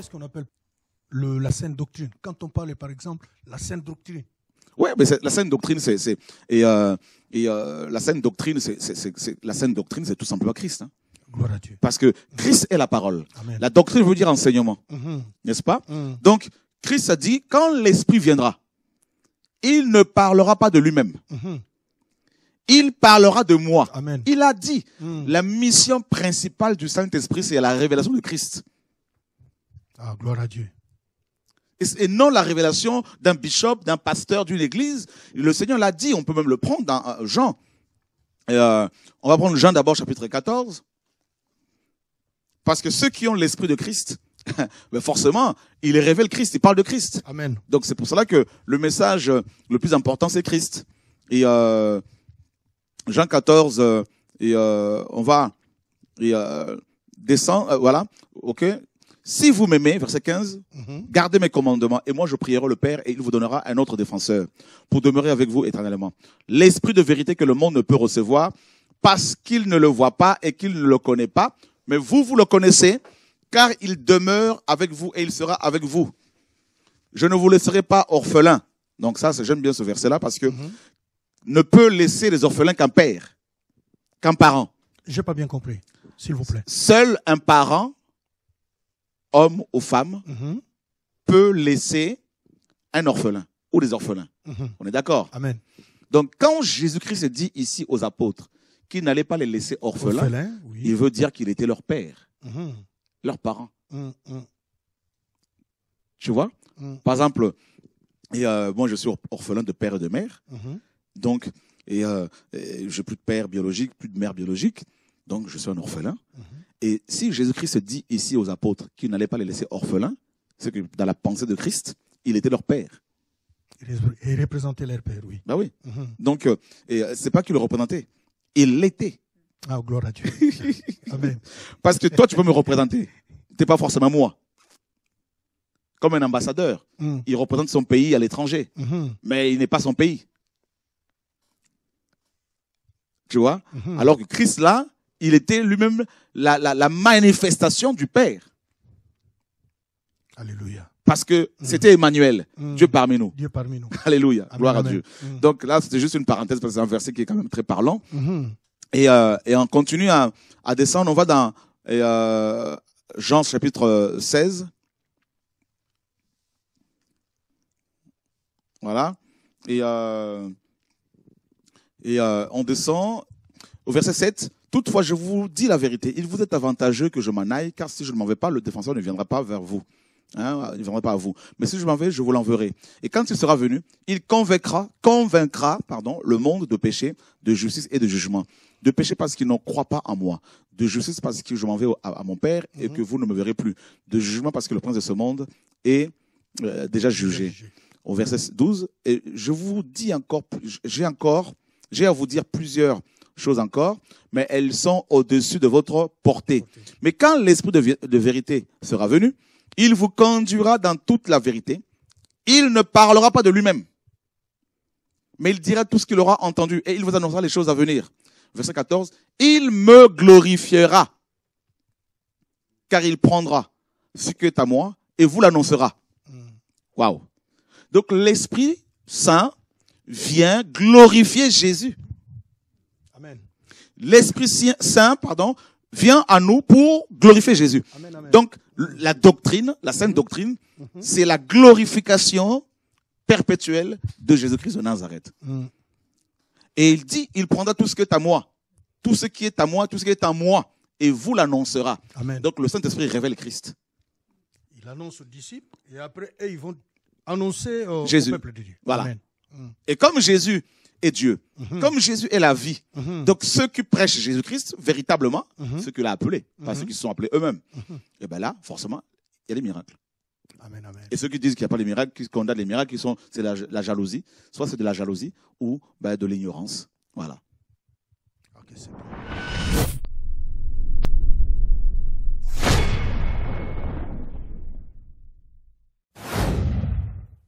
qu'est-ce qu'on appelle la sainte doctrine Quand on parle, par exemple, la sainte doctrine. Oui, mais la sainte doctrine, c'est et, euh, euh, la sainte doctrine, c'est la doctrine, c'est tout simplement Christ. Hein. Parce que Christ est la parole. La doctrine veut dire enseignement, mm-hmm. n'est-ce pas mm. Donc Christ a dit quand l'Esprit viendra, il ne parlera pas de lui-même. Mm-hmm. Il parlera de moi. Il a dit, mm. la mission principale du Saint-Esprit, c'est la révélation de Christ. Ah, gloire à Dieu. Et non la révélation d'un bishop, d'un pasteur d'une église. Le Seigneur l'a dit, on peut même le prendre dans euh, Jean. Euh, on va prendre Jean d'abord, chapitre 14. Parce que ceux qui ont l'esprit de Christ, ben forcément, il révèle Christ, il parle de Christ. Amen. Donc c'est pour cela que le message euh, le plus important, c'est Christ. Et Jean 14, on va et, descend, voilà, ok, si vous m'aimez, verset 15, mhm. gardez mes commandements et moi je prierai le Père et il vous donnera un autre défenseur pour demeurer avec vous éternellement. L'esprit de vérité que le monde ne peut recevoir parce qu'il ne le voit pas et qu'il ne le connaît pas, mais vous, vous le connaissez car il demeure avec vous et il sera avec vous. Je ne vous laisserai pas orphelin. Donc ça, j'aime bien ce verset-là parce que mhm. ne peut laisser les orphelins qu'un père, qu'un parent. Je n'ai pas bien compris, s'il vous plaît. Seul un parent Homme ou femme mhm. peut laisser un orphelin ou des orphelins. Mhm. On est d'accord Amen. Donc quand Jésus-Christ dit ici aux apôtres qu'il n'allait pas les laisser orphelins, il veut dire qu'il était leur père, mhm. leurs parents. Mm, mm. Tu vois mm. Par exemple, et euh, moi je suis orphelin de père et de mère, donc et, n'ai euh, plus de père biologique, plus de mère biologique donc je suis un orphelin. Mhm. Et si Jésus-Christ dit ici aux apôtres qu'il n'allait pas les laisser orphelins, c'est que dans la pensée de Christ, il était leur père. Il représentait leur père, oui. Bah oui. Mhm. Donc, euh, c'est pas qu'il le représentait, il l'était. Ah, gloire à Dieu. Amen. Parce que toi, tu peux me représenter. T'es pas forcément moi. Comme un ambassadeur, mhm. il représente son pays à l'étranger, mais il n'est pas son pays. Tu vois Alors que Christ, là, il était lui-même la, manifestation du Père. Alléluia. Parce que mm. c'était Emmanuel, mm. Dieu parmi nous. Dieu parmi nous. Alléluia. Gloire à Dieu. Mm. Donc là, c'était juste une parenthèse parce que c'est un verset qui est quand même très parlant. Mm-hmm. Euh, et, on continue à, descendre. On va dans euh, Jean chapitre 16. Euh, voilà. Et, et on descend au verset 7. Toutefois, je vous dis la vérité, il vous est avantageux que je m'en aille, car si je ne m'en vais pas, le défenseur ne viendra pas vers vous. Hein, il ne viendra pas à vous. Mais si je m'en vais, je vous l'enverrai. Et quand il sera venu, il convaincra, convaincra, pardon, le monde de péché, de justice et de jugement. De péché parce qu'il ne croit pas en moi. De justice parce que je m'en vais à, mon Père et mhm. que vous ne me verrez plus. De jugement parce que le prince de ce monde est euh, déjà jugé. Au verset 12, et je vous dis encore, j'ai encore, j'ai à vous dire plusieurs choses encore, mais elles sont au-dessus de votre portée. Mais quand l'Esprit de, vérité sera venu, il vous conduira dans toute la vérité. Il ne parlera pas de lui-même, mais il dira tout ce qu'il aura entendu et il vous annoncera les choses à venir. Verset 14, il me glorifiera, car il prendra ce qui est à moi et vous l'annoncera. Waouh. Donc l'Esprit Saint vient glorifier Jésus l'Esprit Saint, pardon, vient à nous pour glorifier Jésus. Donc, la doctrine, la sainte doctrine, mhm. c'est la glorification perpétuelle de Jésus-Christ de Nazareth. Mm. Et il dit, il prendra tout ce qui est à moi, tout ce qui est à moi, tout ce qui est à moi, et vous l'annoncera. Donc, le Saint-Esprit révèle Christ. Il annonce aux disciples, et après, ils vont annoncer au, Jésus. peuple de Dieu. Voilà. Mm. Et comme Jésus et Dieu. Mhm. Comme Jésus est la vie. Mhm. Donc ceux qui prêchent Jésus-Christ, véritablement, mhm. ceux qui l'ont appelé, pas ceux qui se sont appelés eux-mêmes, et eh bien là, forcément, il y a des miracles. Amen, amen. Et ceux qui disent qu'il n'y a pas de miracles, qui condamnent les miracles, qui sont, c'est la, la, jalousie. Soit c'est de la jalousie ou ben, de l'ignorance. Voilà. c'est